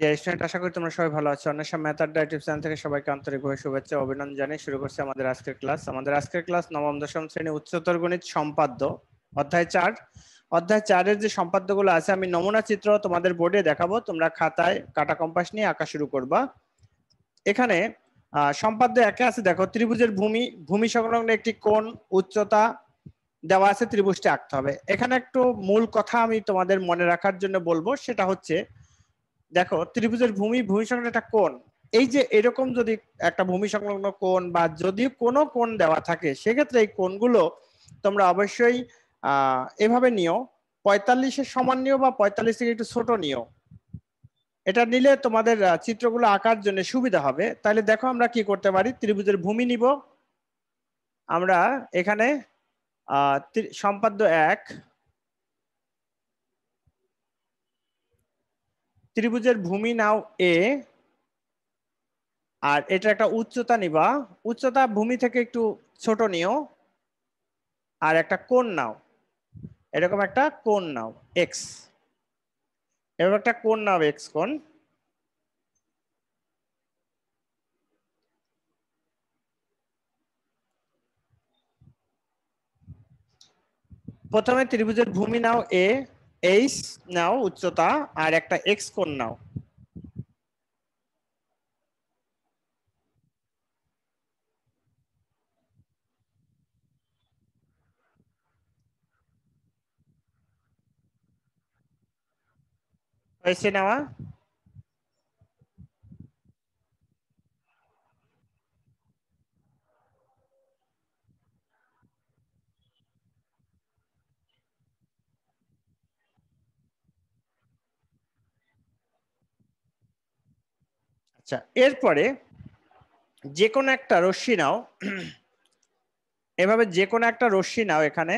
dear student আশা করি তোমরা সবাই ভালো আছো অন্বেষা মেথড ডায়েটিভ চ্যানেল থেকে সবাইকে আন্তরিকভাবে শুভেচ্ছা অভিনন্দন জানিয়ে শুরু করছে আমাদের আজকের ক্লাস আমাদের আজকের ক্লাস নবম দশম শ্রেণী উচ্চতর গণিত সম্পাদ্য অধ্যায় চার অধ্যায় চারের যে সম্পাদ্যগুলো আছে আমি নমুনা চিত্র তোমাদের বোর্ডে দেখাবো তোমরা খাতায় কাটা কম্পাস নিয়ে আঁকা শুরু করবা এখানে সম্পাদ্য একে আছে দেখো ত্রিভুজের ভূমি ভূমি সংলগ্ন একটি কোন উচ্চতা দেওয়া আছে ত্রিভুজটি আঁকতে হবে এখানে একটু মূল কথা আমি তোমাদের মনে রাখার জন্য বলবো সেটা হচ্ছে দেখো ত্রিভুজের ভূমি ভূমি সংলগ্ন একটা কোন এই যে এরকম যদি একটা ভূমি সংলগ্ন কোণ বা যদি কোনো কোন দেওয়া থাকে সেক্ষেত্রে এই কোনগুলো তোমরা অবশ্যই এভাবে নিও পঁয়তাল্লিশের সমান নিও বা পঁয়তাল্লিশ থেকে একটু ছোট নিও এটা নিলে তোমাদের চিত্রগুলো আঁকার জন্য সুবিধা হবে তাহলে দেখো আমরা কি করতে পারি ত্রিভুজের ভূমি নিব আমরা এখানে সম্পাদ্য এক ত্রিভুজের ভূমি নাও এ আর এটা একটা উচ্চতা নিবা উচ্চতা ভূমি থেকে একটু ছোট নিও আর একটা কোন নাও এরকম একটা কোন নাও এক্স এরকম একটা কোন নাও এক্স কোন প্রথমে ত্রিভুজের ভূমি নাও এ এইচ নাও উচ্চতা আর একটা এক্স কোণ নাও হয়েছে নেওয়া আচ্ছা এরপরে যে কোনো একটা রশ্মি নাও এভাবে যে কোনো একটা রশ্মি নাও এখানে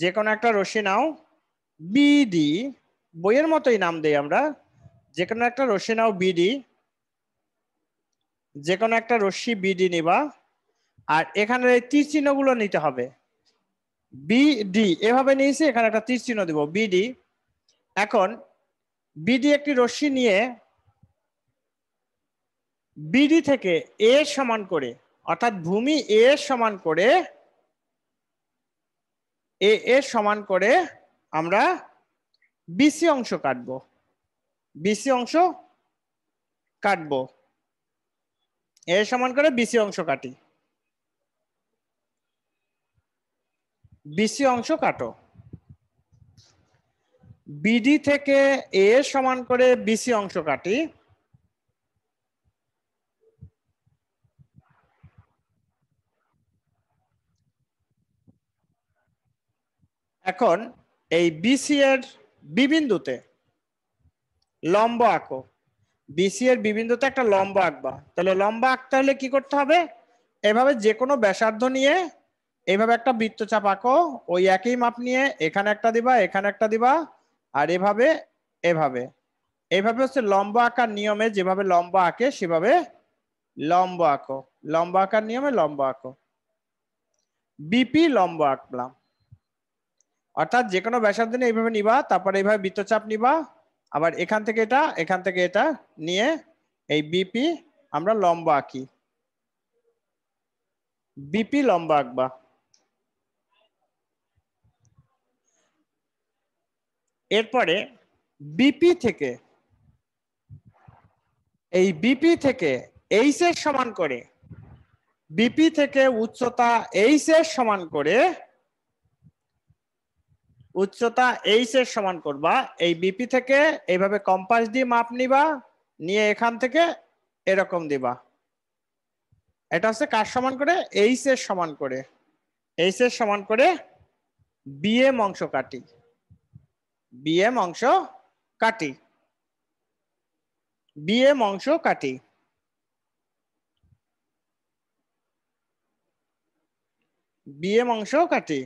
যে কোনো একটা রশ্মি নাও বিডি বইয়ের মতোই নাম দেই আমরা যে কোনো একটা রশ্মি নাও বিডি যে কোনো একটা রশ্মি বিডি নিবা আর এখানে এই তীর চিহ্নগুলো নিতে হবে বিডি এভাবে নিয়েছি এখানে একটা তীর চিহ্ন দিব বিডি এখন বিডি একটি রশ্মি নিয়ে বিডি থেকে এ সমান করে অর্থাৎ ভূমি এ সমান করে এ এ সমান করে আমরা বিসি অংশ কাটব বিসি অংশ কাটব এ সমান করে বিসি অংশ কাটি বিসি অংশ কাটো বিডি থেকে এ সমান করে বিসি অংশ কাটি এখন এই বিসি এর বিবিন্দুতে লম্ব আঁকো বিসি এর বিবিন্দুতে একটা লম্ব আঁকবা তাহলে লম্বা আঁকতে হলে কি করতে হবে এভাবে যে কোনো ব্যাসার্ধ নিয়ে এভাবে একটা বৃত্তচাপ আঁকো ওই একই মাপ নিয়ে এখানে একটা দিবা এখানে একটা দিবা আর এভাবে এভাবে এভাবে হচ্ছে লম্ব আঁকার নিয়মে যেভাবে লম্বা আঁকে সেভাবে লম্ব আঁকো লম্বা আঁকার নিয়মে লম্ব আঁকো বিপি লম্ব আঁকলাম অর্থাৎ যে কোনো ব্যাসার্ধ নিয়ে এইভাবে নিবা তারপরে এইভাবে বৃত্তচাপ নিবা আবার এখান থেকে এটা এখান থেকে এটা নিয়ে এই বিপি আমরা লম্বা আঁকি বিপি লম্বা আঁকবা এরপরে বিপি থেকে এই বিপি থেকে এইচ এর সমান করে বিপি থেকে উচ্চতা এইচ এর সমান করে উচ্চতা এইচ এর সমান করবা এই বিপি থেকে এইভাবে কম্পাস দিয়ে মাপ নিবা নিয়ে এখান থেকে এরকম দিবা এটা হচ্ছে কার সমান করে এইচ এর সমান করে এইচ এর সমান করে বিএম অংশ কাটি বিএম অংশ কাটি বিএম অংশ কাটি বিএম অংশ কাটি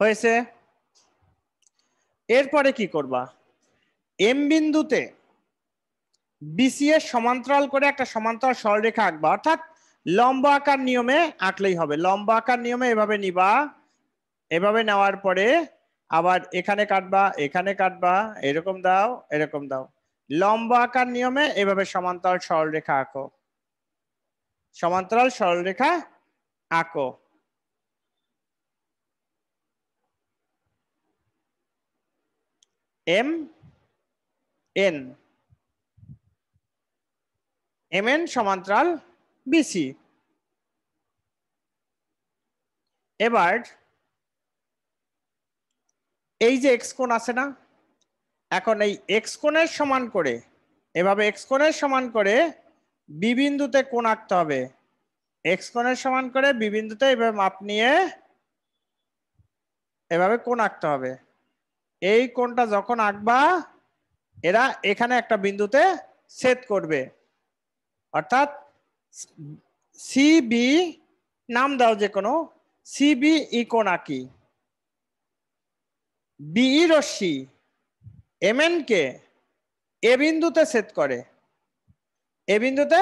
হয়েছে এরপরে কি করবা এম বিন্দুতে বিসি এর সমান্তরাল করে একটা সমান্তরাল সরলরেখা আঁকবা অর্থাৎ লম্বা আকার নিয়মে আঁকলেই হবে লম্বা আকার নিয়মে এভাবে নিবা এভাবে নেওয়ার পরে আবার এখানে কাটবা এখানে কাটবা এরকম দাও এরকম দাও লম্বা আকার নিয়মে এভাবে সমান্তরাল সরলরেখা আঁকো সমান্তরাল সরলরেখা আঁকো এম এন এম এন সমান্তরাল বিসি এবার এই যে এক্স কোণ আছে না এখন এই এক্স কোণের সমান করে এভাবে এক্স কোণের সমান করে বিবিন্দুতে কোণ আঁকতে হবে এক্স কোণের সমান করে বিবিন্দুতে এভাবে মাপ নিয়ে এভাবে কোণ আঁকতে হবে এই কোণটা যখন আঁকবা এরা এখানে একটা বিন্দুতে ছেদ করবে অর্থাৎ সিবি নাম দাও যে কোনো সিবি ইকোন আঁকি বিই রশ্মি কে এ বিন্দুতে ছেদ করে এ বিন্দুতে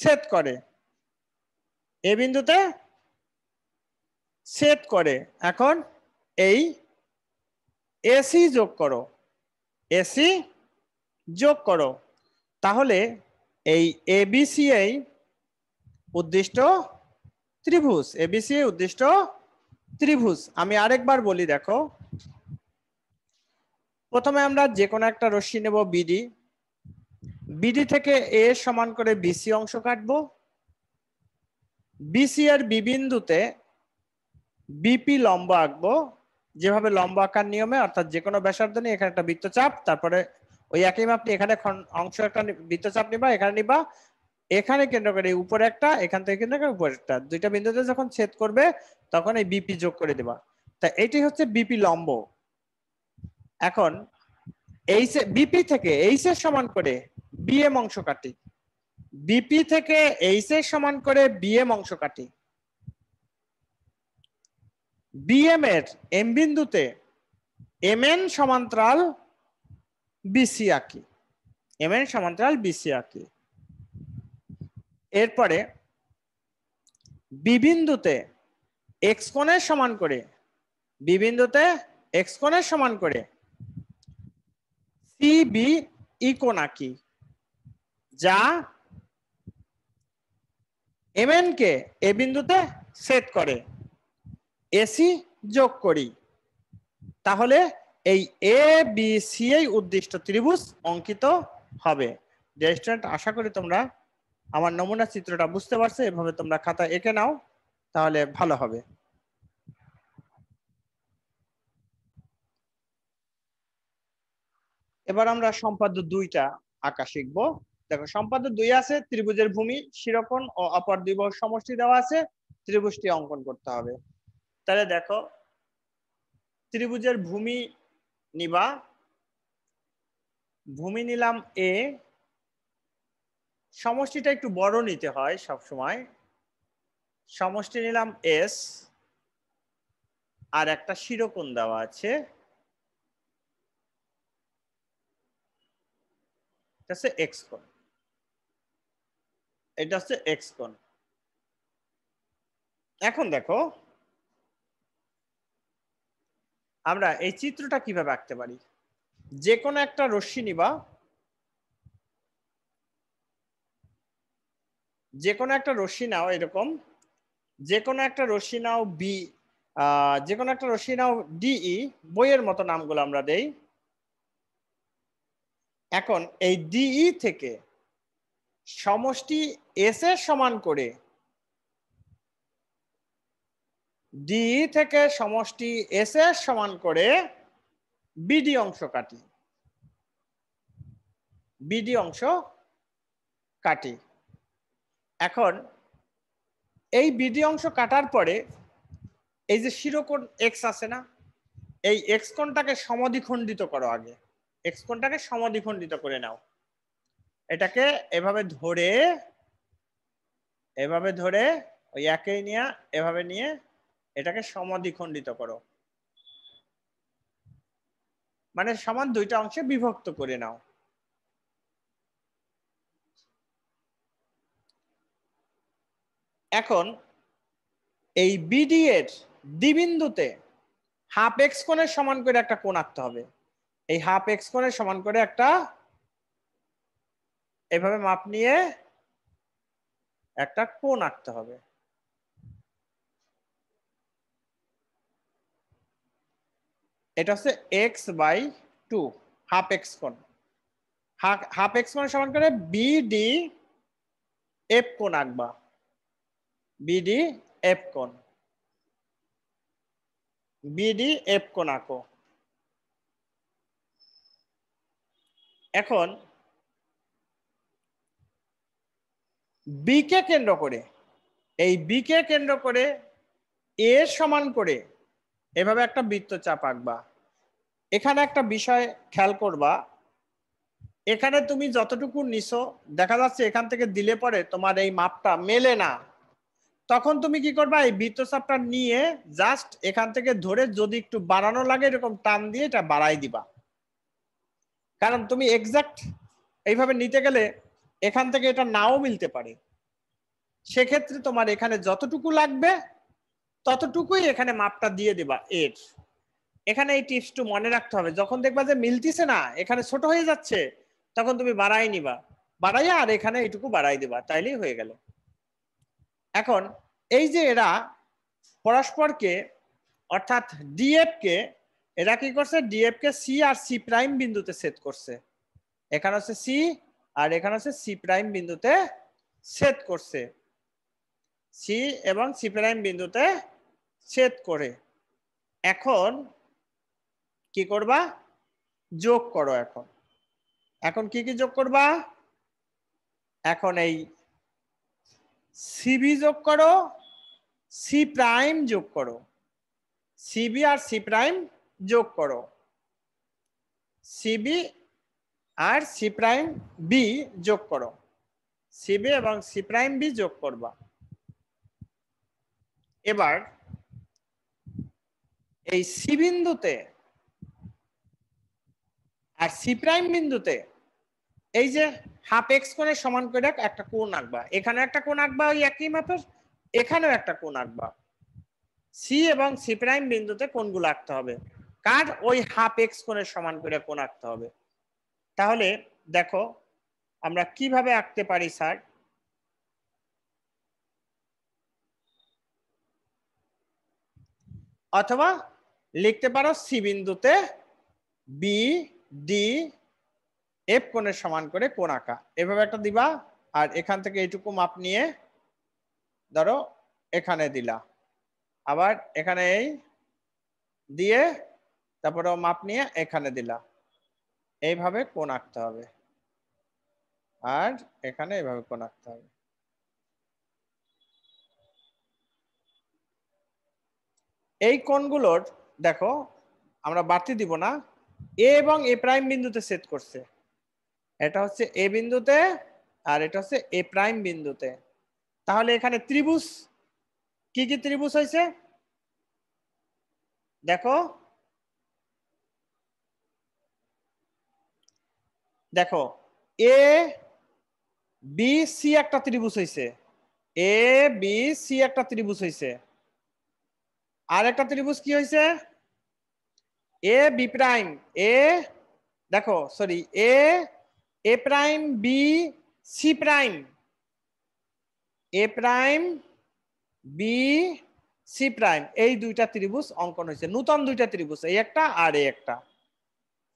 ছেদ করে এ বিন্দুতে ছেদ করে এখন এই এসি যোগ করো এসি যোগ করো তাহলে এই এবিসিআই উদ্দিষ্ট ত্রিভুজ এবিসি উদ্দিষ্ট ত্রিভুজ আমি আরেকবার বলি দেখো প্রথমে আমরা যে কোনো একটা রশ্মি নেব বিডি বিডি থেকে এ সমান করে বিসি অংশ কাটব বিসি আর বিবিন্দুতে বিপি লম্ব আঁকবো যেভাবে লম্বা আকার নিয়মে অর্থাৎ যে কোনো ব্যাসার্ধ নিয়ে এখানে একটা বৃত্তচাপ তারপরে ওই একই মাপটি এখানে অংশ একটা বৃত্তচাপ নিবা এখানে নিবা এখানে কেন্দ্র করে উপরে একটা এখান থেকে কেন্দ্র করে উপরে একটা দুইটা বিন্দুতে যখন ছেদ করবে তখন এই বিপি যোগ করে দিবা তা এটি হচ্ছে বিপি লম্ব এখন এইচ বিপি থেকে এইচ এর সমান করে বিএম অংশ কাটি বিপি থেকে এইচ এর সমান করে বিএম অংশ কাটি বিএম এর এম বিন্দুতে এম এন সমান্তরাল বিসি আঁকি এম এন সমান্তরাল বিসি আঁকি এরপরে বিবিন্দুতে এক্স কোণের সমান করে বিবিন্দুতে এক্স কোণের সমান করে সিবি ইকোন e আঁকি যা এম কে এ বিন্দুতে সেট করে এসি যোগ করি তাহলে এই এ বি সি এই উদ্দিষ্ট ত্রিভুজ অঙ্কিত হবে ডিয়ার আশা করি তোমরা আমার নমুনা চিত্রটা বুঝতে পারছো এভাবে তোমরা খাতা এঁকে নাও তাহলে ভালো হবে এবার আমরা সম্পাদ্য দুইটা আঁকা শিখব দেখো সম্পাদ্য দুই আছে ত্রিভুজের ভূমি শিরোপণ ও অপর দুই সমষ্টি দেওয়া আছে ত্রিভুজটি অঙ্কন করতে হবে তাহলে দেখো ত্রিভুজের ভূমি নিবা ভূমি নিলাম এ সমষ্টিটা একটু বড় নিতে হয় সব সময় সমষ্টি নিলাম এস আর একটা শিরোকোন দেওয়া আছে এটা হচ্ছে এক্স কোণ এটা হচ্ছে এক্স কোণ এখন দেখো আমরা এই চিত্রটা কিভাবে আঁকতে পারি যে কোনো একটা রশ্মি নিবা যে কোনো একটা রশ্মি নাও এরকম যে কোনো একটা রশ্মি নাও বি যে কোনো একটা রশ্মি নাও ডিই e, বইয়ের মতো নামগুলো আমরা দেই এখন এই ডিই e থেকে সমষ্টি এস এর সমান করে ডি থেকে সমষ্টি এস এর সমান করে বিডি অংশ কাটি বিডি অংশ কাটি এখন এই বিডি অংশ কাটার পরে এই যে শিরোকোণ এক্স আছে না এই এক্স কোণটাকে সমদ্বিখণ্ডিত করো আগে এক্স কোণটাকে সমদ্বিখণ্ডিত করে নাও এটাকে এভাবে ধরে এভাবে ধরে ওই একেই নিয়ে এভাবে নিয়ে এটাকে সমাধিখণ্ডিত করো মানে সমান দুইটা অংশে বিভক্ত করে নাও এখন এই বিডি এর দ্বিবিন্দুতে হাফ এক্স কোণের সমান করে একটা কোণ আঁকতে হবে এই হাফ এক্স কোণের সমান করে একটা এভাবে মাপ নিয়ে একটা কোণ আঁকতে হবে এটা হচ্ছে x by two half x কোন হাফ এক্স কোন সমান করে বিডি এফ কোন আঁকবা বিডি এফ কোন বিডি এফ কোন আঁকো এখন বিকে কেন্দ্র করে এই বিকে কেন্দ্র করে এ সমান করে এভাবে একটা বৃত্তচাপ আঁকবা এখানে একটা বিষয় খেয়াল করবা এখানে তুমি যতটুকু নিছো দেখা যাচ্ছে এখান থেকে দিলে পরে তোমার এই মাপটা মেলে না তখন তুমি কি করবা এই বৃত্তচাপটা নিয়ে জাস্ট এখান থেকে ধরে যদি একটু বাড়ানো লাগে এরকম টান দিয়ে এটা বাড়াই দিবা কারণ তুমি এক্সাক্ট এইভাবে নিতে গেলে এখান থেকে এটা নাও মিলতে পারে সেক্ষেত্রে তোমার এখানে যতটুকু লাগবে ততটুকুই এখানে মাপটা দিয়ে দেবা এর এখানে এই টিপস টু মনে রাখতে হবে যখন দেখবা যে মিলতিছে না এখানে ছোট হয়ে যাচ্ছে তখন তুমি বাড়াই নিবা বাড়াইয়া আর এখানে এইটুকু বাড়াই দিবা তাইলেই হয়ে গেল এখন এই যে এরা পরস্পরকে অর্থাৎ ডিএফকে এরা কি করছে ডিএফকে সি আর সি প্রাইম বিন্দুতে সেট করছে এখানে হচ্ছে সি আর এখানে হচ্ছে সি প্রাইম বিন্দুতে সেট করছে সি এবং সি প্রাইম বিন্দুতে ছেদ করে এখন কি করবা যোগ করো এখন এখন কি কি যোগ করবা এখন এই সিবি যোগ করো সি প্রাইম যোগ করো সিবি আর সি প্রাইম যোগ করো CB R C prime B যোগ করো সিবি এবং সি প্রাইম বি যোগ করবা এবার এই সি বিন্দুতে আর সি প্রাইম বিন্দুতে এই যে হাফ এক্স কোণের সমান করে একটা কোণ আঁকবা এখানে একটা কোণ আঁকবা ওই একই মাপের এখানেও একটা কোণ আঁকবা সি এবং সি প্রাইম বিন্দুতে কোণগুলো আঁকতে হবে কার ওই হাফ এক্স কোণের সমান করে কোণ আঁকতে হবে তাহলে দেখো আমরা কিভাবে আঁকতে পারি স্যার অথবা লিখতে পারো সি বিন্দুতে বি ডি এফ কোণের সমান করে কোন আঁকা এভাবে একটা দিবা আর এখান থেকে এইটুকু মাপ নিয়ে ধরো এখানে দিলা আবার এখানে এই দিয়ে তারপরে মাপ নিয়ে এখানে দিলা এইভাবে কোন আঁকতে হবে আর এখানে এভাবে কোন আঁকতে হবে এই কোণগুলোর দেখো আমরা বাড়তি দিব না এ এবং এ প্রাইম বিন্দুতে সেট করছে এটা হচ্ছে এ বিন্দুতে আর এটা হচ্ছে এ প্রাইম বিন্দুতে তাহলে এখানে ত্রিভুজ কি কি ত্রিভুজ হয়েছে দেখো দেখো এ বি সি একটা ত্রিভুজ হয়েছে এ বি সি একটা ত্রিভুজ হয়েছে আর একটা ত্রিভুজ কি হয়েছে এ বি প্রাইম এ দেখো sorry A A prime B C prime A prime B C prime এই দুইটা ত্রিভুজ অঙ্কন হয়েছে নতুন দুইটা ত্রিভুজ এই একটা আর এই একটা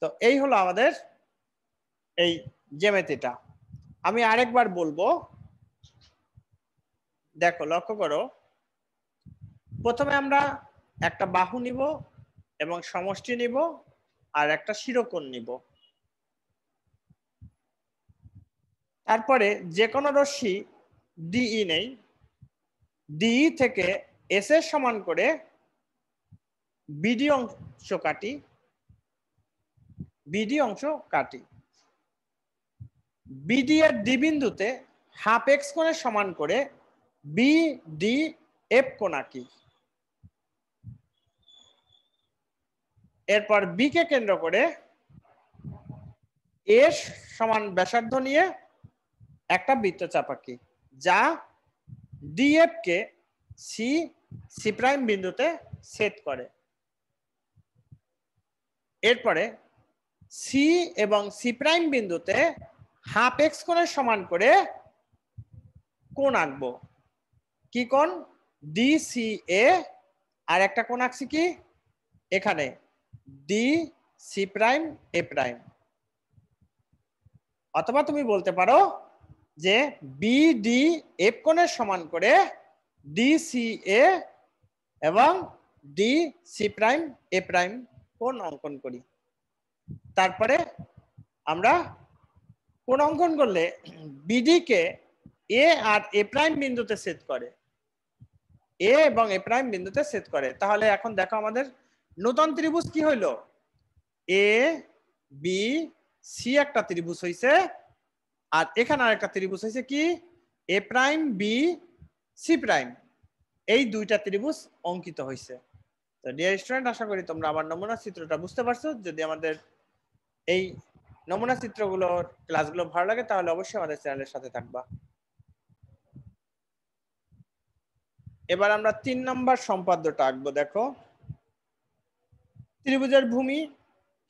তো এই হলো আমাদের এই জ্যামিতিটা আমি আরেকবার বলবো দেখো লক্ষ্য করো প্রথমে আমরা একটা বাহু নিব এবং সমষ্টি নিব আর একটা শিরোকোণ নিব তারপরে যে কোনো রশ্মি ডিই e নেই ডিই e থেকে এস এর সমান করে বিডি অংশ কাটি বিডি অংশ কাটি বিডি এর ডি বিন্দুতে হাফ এক্স কোণের সমান করে বিডি এফ কোণ আঁকি এরপর বি কে কেন্দ্র করে এস সমান ব্যাসার্ধ নিয়ে একটা চাপা কি যা ডিএফ কে সি সি প্রাইম বিন্দুতে সেট করে এরপরে সি এবং সি প্রাইম বিন্দুতে হাফ এক্স কোণের সমান করে কোণ আঁকবো কি কোণ ডিসিএ আর একটা কোণ আঁকছি কি এখানে D C prime A prime অথবা তুমি বলতে পারো যে বিডি এফ কোণের সমান করে ডিসিএ এবং D C prime A prime কোণ অঙ্কন করি তারপরে আমরা কোণ অঙ্কন করলে বিডিকে এ আর এ প্রাইম বিন্দুতে সেট করে এ এবং এ প্রাইম বিন্দুতে সেট করে তাহলে এখন দেখো আমাদের নতুন ত্রিভুজ কি হইল এ বি সি একটা ত্রিভুজ হইছে আর এখানে আরেকটা ত্রিভুজ হইছে কি A prime B C prime এই দুইটা ত্রিভুজ অঙ্কিত হয়েছে তো ডিয়ার স্টুডেন্ট আশা করি তোমরা আমার নমুনা চিত্রটা বুঝতে পারছো যদি আমাদের এই নমুনা চিত্রগুলোর ক্লাসগুলো ভালো লাগে তাহলে অবশ্যই আমাদের চ্যানেলের সাথে থাকবা এবার আমরা তিন নম্বর সম্পাদ্যটা আঁকবো দেখো ত্রিভুজের ভূমি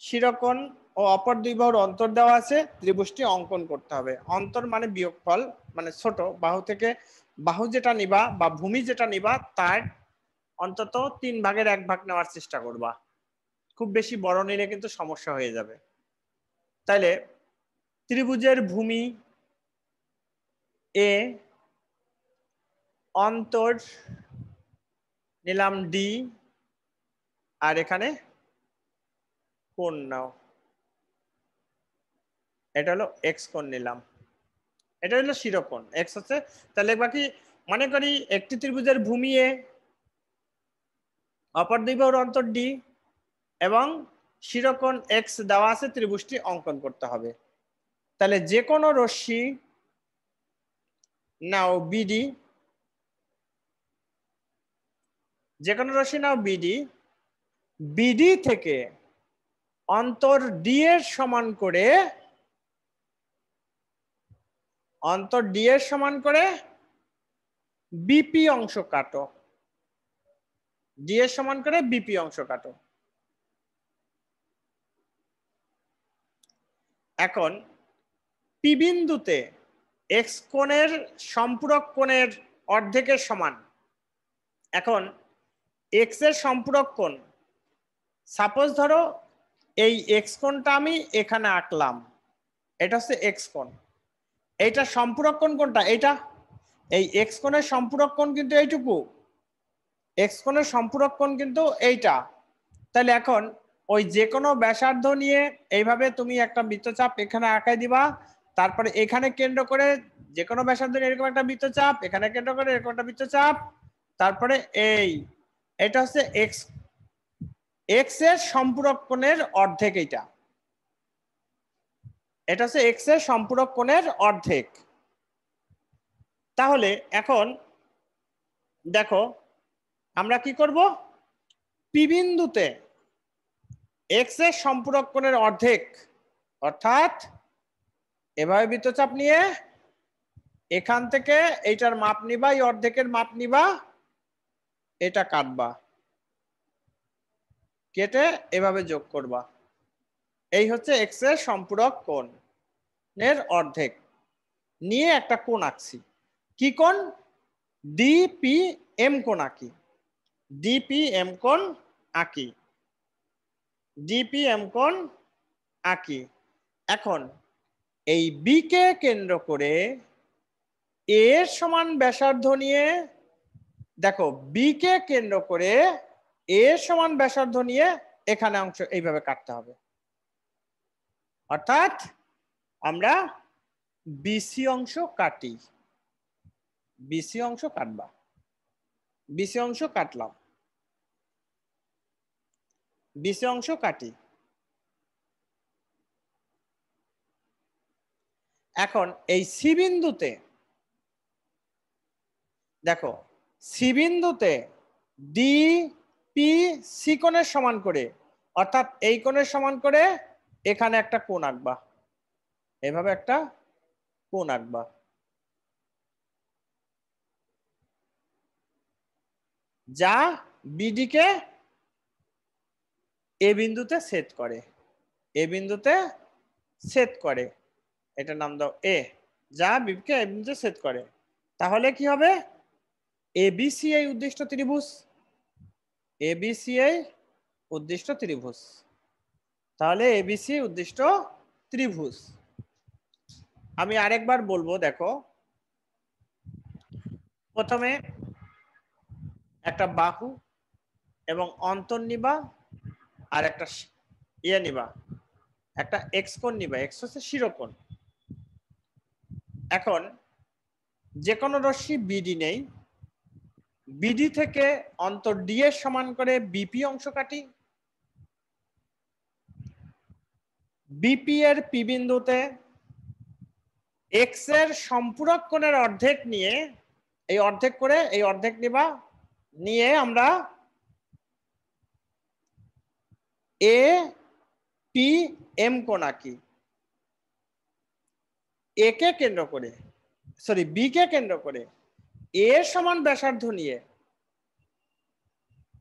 শিরকন ও অপর দুই বাহুর অন্তর দেওয়া আছে ত্রিভুজটি অঙ্কন করতে হবে অন্তর মানে বিয়োগফল মানে ছোট বাহু থেকে বাহু যেটা নিবা বা ভূমি যেটা নিবা তার অন্তত তিন ভাগের এক ভাগ নেওয়ার চেষ্টা করবা খুব বেশি বড় নিলে কিন্তু সমস্যা হয়ে যাবে তাইলে ত্রিভুজের ভূমি এ অন্তর নিলাম ডি আর এখানে কোন নাও এটা হলো এক্স কোন নিলাম এটা হলো শিরকোণ এক্স হচ্ছে তাহলে বাকি মনে করি একটি ত্রিভুজের ভূমি এ অপর দুই বাহুর অন্তর ডি এবং শিরোকোণ এক্স দেওয়া আছে ত্রিভুজটি অঙ্কন করতে হবে তাহলে যে কোনো রশ্মি নাও বিডি যে কোনো রশ্মি নাও বিডি বিডি থেকে অন্তর ডি এর সমান করে অন্তর ডি এর সমান করে বিপি অংশ কাটো ডি এর সমান করে বিপি অংশ কাটো এখন পি বিন্দুতে এক্স কোণের সম্পূরক কোণের অর্ধেকের সমান এখন এক্স এর সম্পূরক কোণ সাপোজ ধরো এই এক্স কোণটা আমি এখানে আঁকলাম এটা হচ্ছে এক্স কোণ এটা সম্পূরক কোণ কোনটা এটা এই এক্স কোণের সম্পূরক কোণ কিন্তু এইটুকু এক্স কোণের সম্পূরক কোণ কিন্তু এইটা তাহলে এখন ওই যে কোনো ব্যাসার্ধ নিয়ে এইভাবে তুমি একটা বৃত্তচাপ এখানে আঁকাই দিবা তারপরে এখানে কেন্দ্র করে যে কোনো ব্যাসার্ধ নিয়ে এরকম একটা বৃত্তচাপ এখানে কেন্দ্র করে এরকম একটা বৃত্তচাপ তারপরে এই এটা হচ্ছে এক্স এক্স এর সম্পূরক কোণের অর্ধেক এইটা এটা হচ্ছে এক্স এর সম্পূরক কোণের অর্ধেক তাহলে এখন দেখো আমরা কি করব পিবিন্দুতে বিন্দুতে এক্স এর সম্পূরক কোণের অর্ধেক অর্থাৎ এভাবে বৃত্তচাপ নিয়ে এখান থেকে এইটার মাপ নিবা এই অর্ধেকের মাপ নিবা এটা কাটবা কেটে এভাবে যোগ করবা এই হচ্ছে এক্স এর সম্পূরক কোণ এর অর্ধেক নিয়ে একটা কোণ আঁকছি কি কোণ পি এম কোণ আঁকি পি এম কোণ আঁকি পি এম কোণ আঁকি এখন এই বিকে কেন্দ্র করে এর সমান ব্যাসার্ধ নিয়ে দেখো বি কে কেন্দ্র করে এ সমান ব্যাসার্ধ নিয়ে এখানে অংশ এইভাবে কাটতে হবে অর্থাৎ আমরা বিসি অংশ কাটি বিসি অংশ কাটবা বিসি অংশ কাটলাম বিসি অংশ কাটি এখন এই সি বিন্দুতে দেখো সি বিন্দুতে ডি পি সি কোণের সমান করে অর্থাৎ এই কোণের সমান করে এখানে একটা কোণ আঁকবা এভাবে একটা কোণ আঁকবা যা বিডিকে এ বিন্দুতে সেট করে এ বিন্দুতে সেট করে এটার নাম দাও এ যা বিকে এ বিন্দুতে সেট করে তাহলে কি হবে এবিসি এই উদ্দিষ্ট ত্রিভুজ এবিসিআই উদ্দিষ্ট ত্রিভুজ তাহলে এবিসি উদ্দিষ্ট ত্রিভুজ আমি আরেকবার বলবো দেখো প্রথমে একটা বাহু এবং অন্তর নিবা আর একটা ইয়ে নিবা একটা এক্সকোণ নিবা এক্স হচ্ছে শিরোকোণ এখন যে কোনো রশ্মি বিডি নেই বিডি থেকে অন্তর ডি এর সমান করে বিপি অংশ কাটি বিপি এর পি বিন্দুতে এক্স এর সম্পূরক কোণের অর্ধেক নিয়ে এই অর্ধেক করে এই অর্ধেক নিবা নিয়ে আমরা এ পি এম কোণ আঁকি এ কে কেন্দ্র করে সরি বি কে কেন্দ্র করে এ সমান ব্যাসার্ধ নিয়ে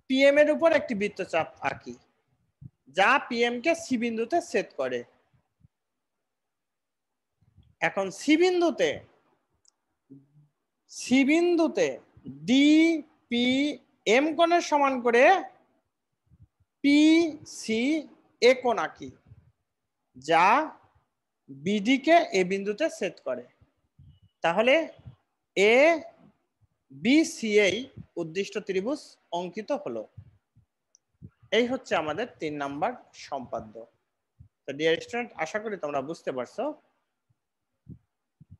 পিএম এর উপর একটি বৃত্তচাপ আঁকি যা পিএম কে সি বিন্দুতে ছেদ করে এখন সি বিন্দুতে সি বিন্দুতে ডি পি এম কোণের সমান করে পি সি এ কোণ আঁকি যা বিডিকে এ বিন্দুতে ছেদ করে তাহলে এ বিসিএই উদ্দিষ্ট ত্রিভুজ অঙ্কিত হলো এই হচ্ছে আমাদের তিন নাম্বার সম্পাদ্য তো ডিয়ার স্টুডেন্ট আশা করি তোমরা বুঝতে পারছো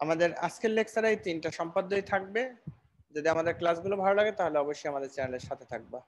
আমাদের আজকের লেকচারে এই তিনটা সম্পাদ্যই থাকবে যদি আমাদের ক্লাসগুলো ভালো লাগে তাহলে অবশ্যই আমাদের চ্যানেলের সাথে থাকবা